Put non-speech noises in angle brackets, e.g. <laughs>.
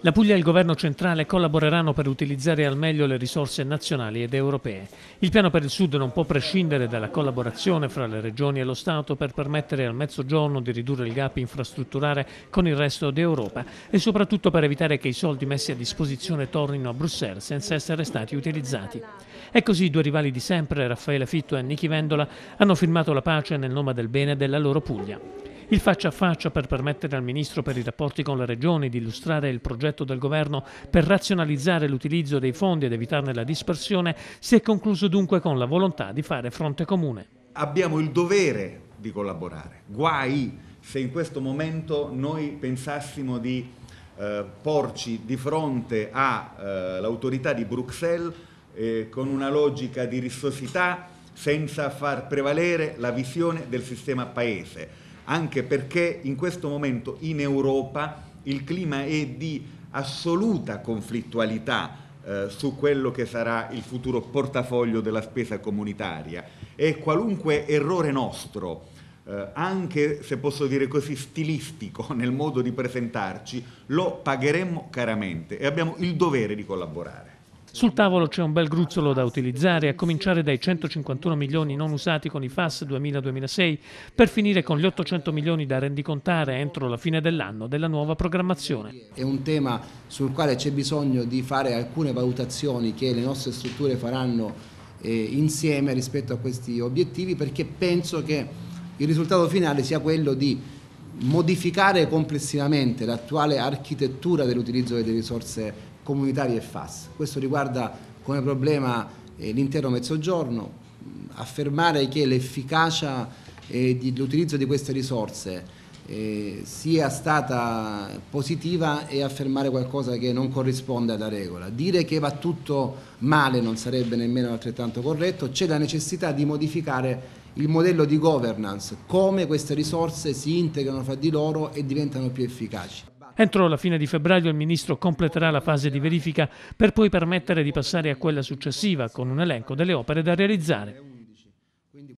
La Puglia e il governo centrale collaboreranno per utilizzare al meglio le risorse nazionali ed europee. Il piano per il Sud non può prescindere dalla collaborazione fra le regioni e lo Stato per permettere al mezzogiorno di ridurre il gap infrastrutturale con il resto d'Europa e soprattutto per evitare che i soldi messi a disposizione tornino a Bruxelles senza essere stati utilizzati. E così i due rivali di sempre, Raffaele Fitto e Nichi Vendola, hanno firmato la pace nel nome del bene della loro Puglia. Il faccia a faccia per permettere al Ministro per i rapporti con le Regioni di illustrare il progetto del Governo per razionalizzare l'utilizzo dei fondi ed evitarne la dispersione si è concluso dunque con la volontà di fare fronte comune. Abbiamo il dovere di collaborare. Guai se in questo momento noi pensassimo di eh, porci di fronte all'autorità eh, di Bruxelles eh, con una logica di rissosità senza far prevalere la visione del sistema paese anche perché in questo momento in Europa il clima è di assoluta conflittualità eh, su quello che sarà il futuro portafoglio della spesa comunitaria e qualunque errore nostro, eh, anche se posso dire così stilistico <laughs> nel modo di presentarci, lo pagheremmo caramente e abbiamo il dovere di collaborare. Sul tavolo c'è un bel gruzzolo da utilizzare, a cominciare dai 151 milioni non usati con i FAS 2000-2006, per finire con gli 800 milioni da rendicontare entro la fine dell'anno della nuova programmazione. È un tema sul quale c'è bisogno di fare alcune valutazioni che le nostre strutture faranno eh, insieme rispetto a questi obiettivi perché penso che il risultato finale sia quello di modificare complessivamente l'attuale architettura dell'utilizzo delle risorse comunitarie e FAS. Questo riguarda come problema eh, l'intero mezzogiorno, affermare che l'efficacia eh, dell'utilizzo di queste risorse eh, sia stata positiva e affermare qualcosa che non corrisponde alla regola. Dire che va tutto male non sarebbe nemmeno altrettanto corretto, c'è la necessità di modificare il modello di governance, come queste risorse si integrano fra di loro e diventano più efficaci. Entro la fine di febbraio il ministro completerà la fase di verifica per poi permettere di passare a quella successiva con un elenco delle opere da realizzare.